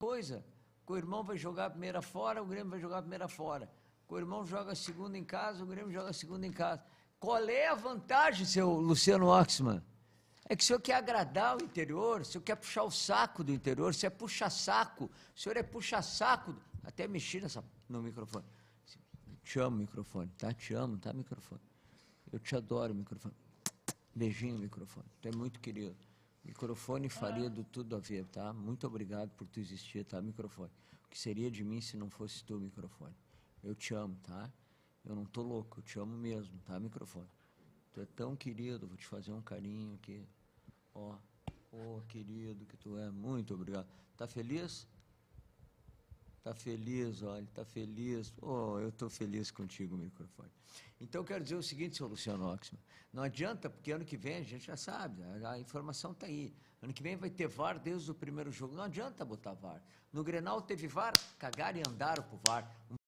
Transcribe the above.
coisa, o irmão vai jogar a primeira fora, o Grêmio vai jogar a primeira fora. O irmão joga a segunda em casa, o Grêmio joga a segunda em casa. Qual é a vantagem, seu Luciano Oxman? É que o senhor quer agradar o interior, o senhor quer puxar o saco do interior, você é puxa-saco, o senhor é puxa-saco. Até mexi nessa, no microfone. Te amo, microfone, tá? Te amo, tá, microfone? Eu te adoro, microfone. Beijinho, microfone. Tu é muito querido. Microfone ah. faria do tudo a ver, tá? Muito obrigado por tu existir, tá? Microfone. O que seria de mim se não fosse tu, microfone? Eu te amo, tá? Eu não tô louco, eu te amo mesmo, tá, microfone? Tu é tão querido, vou te fazer um carinho aqui. Ó, oh, oh, querido que tu é, muito obrigado. Tá feliz? Está feliz, olha, está feliz. Oh, eu estou feliz contigo, microfone. Então, quero dizer o seguinte, seu Luciano Oxman. Não adianta, porque ano que vem a gente já sabe, a, a informação está aí. Ano que vem vai ter VAR desde o primeiro jogo. Não adianta botar VAR. No Grenal teve VAR, cagaram e andaram para o VAR.